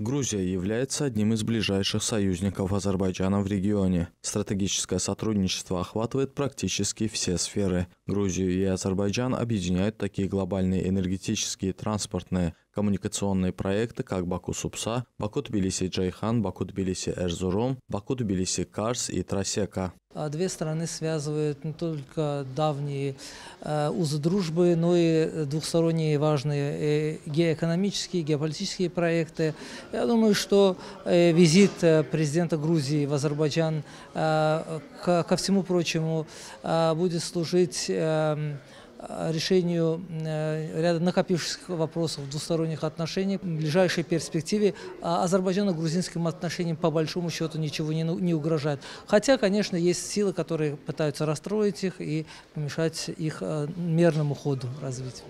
Грузия является одним из ближайших союзников Азербайджана в регионе. Стратегическое сотрудничество охватывает практически все сферы. Грузию и Азербайджан объединяют такие глобальные энергетические, транспортные, коммуникационные проекты, как Баку Супса, Баку Тбилиси джайхан Баку Тбилиси Эрзурум, Баку Тбилиси Карс и Тросека. А две страны связывают не только давние э, узы дружбы, но и двухсторонние важные э, геоэкономические, геополитические проекты. Я думаю, что э, визит президента Грузии в Азербайджан, ко, всему прочему, будет служить... Эм, Э, решению э, ряда накопившихся вопросов двусторонних отношений. В ближайшей перспективе а, азербайджано грузинским отношениям по большому счету ничего не, ну, не угрожает. Хотя, конечно, есть силы, которые пытаются расстроить их и помешать их э, мирному ходу развития.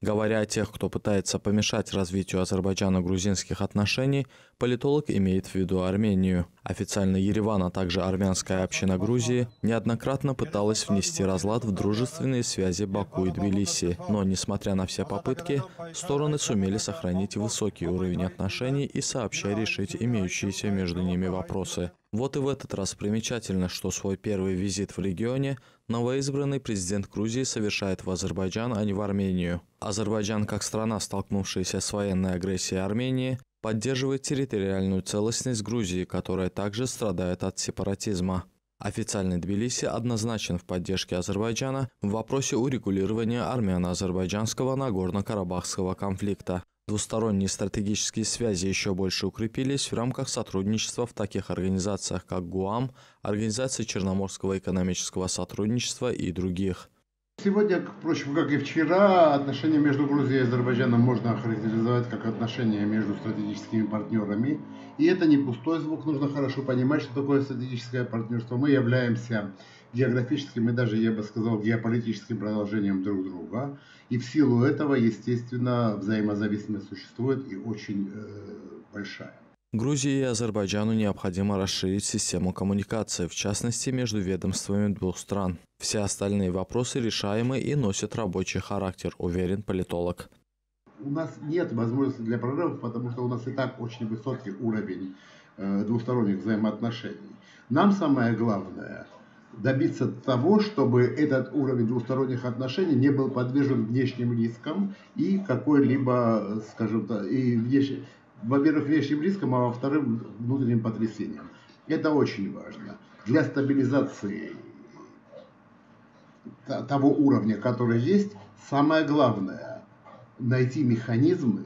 Говоря о тех, кто пытается помешать развитию Азербайджана-грузинских отношений, политолог имеет в виду Армению. Официально Ереван, а также армянская община Грузии неоднократно пыталась внести разлад в дружественные связи Баку и Тбилиси. Но, несмотря на все попытки, стороны сумели сохранить высокий уровень отношений и сообща решить имеющиеся между ними вопросы. Вот и в этот раз примечательно, что свой первый визит в регионе новоизбранный президент Грузии совершает в Азербайджан, а не в Армению. Азербайджан, как страна, столкнувшаяся с военной агрессией Армении, поддерживает территориальную целостность Грузии, которая также страдает от сепаратизма. Официальный Тбилиси однозначен в поддержке Азербайджана в вопросе урегулирования армяно-азербайджанского Нагорно-Карабахского конфликта. Двусторонние стратегические связи еще больше укрепились в рамках сотрудничества в таких организациях, как ГУАМ, Организация Черноморского экономического сотрудничества и других. Сегодня, впрочем, как и вчера, отношения между Грузией и Азербайджаном можно охарактеризовать как отношения между стратегическими партнерами. И это не пустой звук, нужно хорошо понимать, что такое стратегическое партнерство. Мы являемся географическим и даже, я бы сказал, геополитическим продолжением друг друга. И в силу этого, естественно, взаимозависимость существует и очень э, большая. Грузии и Азербайджану необходимо расширить систему коммуникации, в частности между ведомствами двух стран. Все остальные вопросы решаемы и носят рабочий характер, уверен политолог. У нас нет возможности для прорывов, потому что у нас и так очень высокий уровень э, двусторонних взаимоотношений. Нам самое главное – добиться того, чтобы этот уровень двусторонних отношений не был подвержен внешним рискам и какой-либо, скажем так, и внеш... во-первых, внешним рискам, а во-вторых, внутренним потрясениям. Это очень важно для стабилизации того уровня, который есть. Самое главное – найти механизмы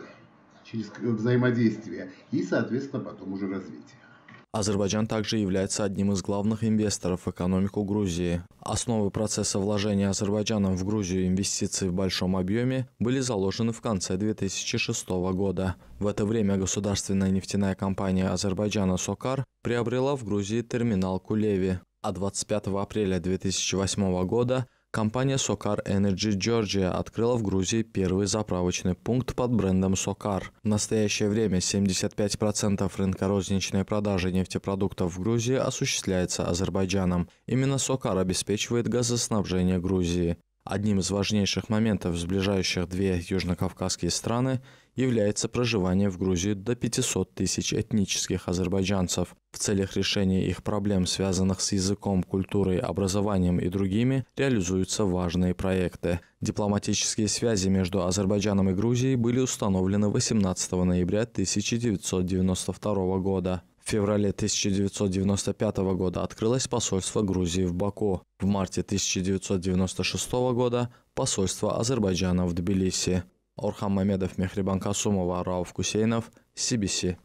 через взаимодействие и, соответственно, потом уже развитие. Азербайджан также является одним из главных инвесторов в экономику Грузии. Основы процесса вложения Азербайджаном в Грузию инвестиций в большом объеме были заложены в конце 2006 года. В это время государственная нефтяная компания Азербайджана «Сокар» приобрела в Грузии терминал «Кулеви» а 25 апреля 2008 года Компания Socar Energy Georgia открыла в Грузии первый заправочный пункт под брендом Socar. В настоящее время 75% рынка розничной продажи нефтепродуктов в Грузии осуществляется Азербайджаном. Именно Socar обеспечивает газоснабжение Грузии. Одним из важнейших моментов, сближающих две южнокавказские страны, является проживание в Грузии до 500 тысяч этнических азербайджанцев. В целях решения их проблем, связанных с языком, культурой, образованием и другими, реализуются важные проекты. Дипломатические связи между Азербайджаном и Грузией были установлены 18 ноября 1992 года. В феврале 1995 года открылось посольство Грузии в Баку. В марте 1996 года – посольство Азербайджана в Тбилиси. Орхан Мамедов, Мехрибан Касумова, Рауф Кусейнов, CBC.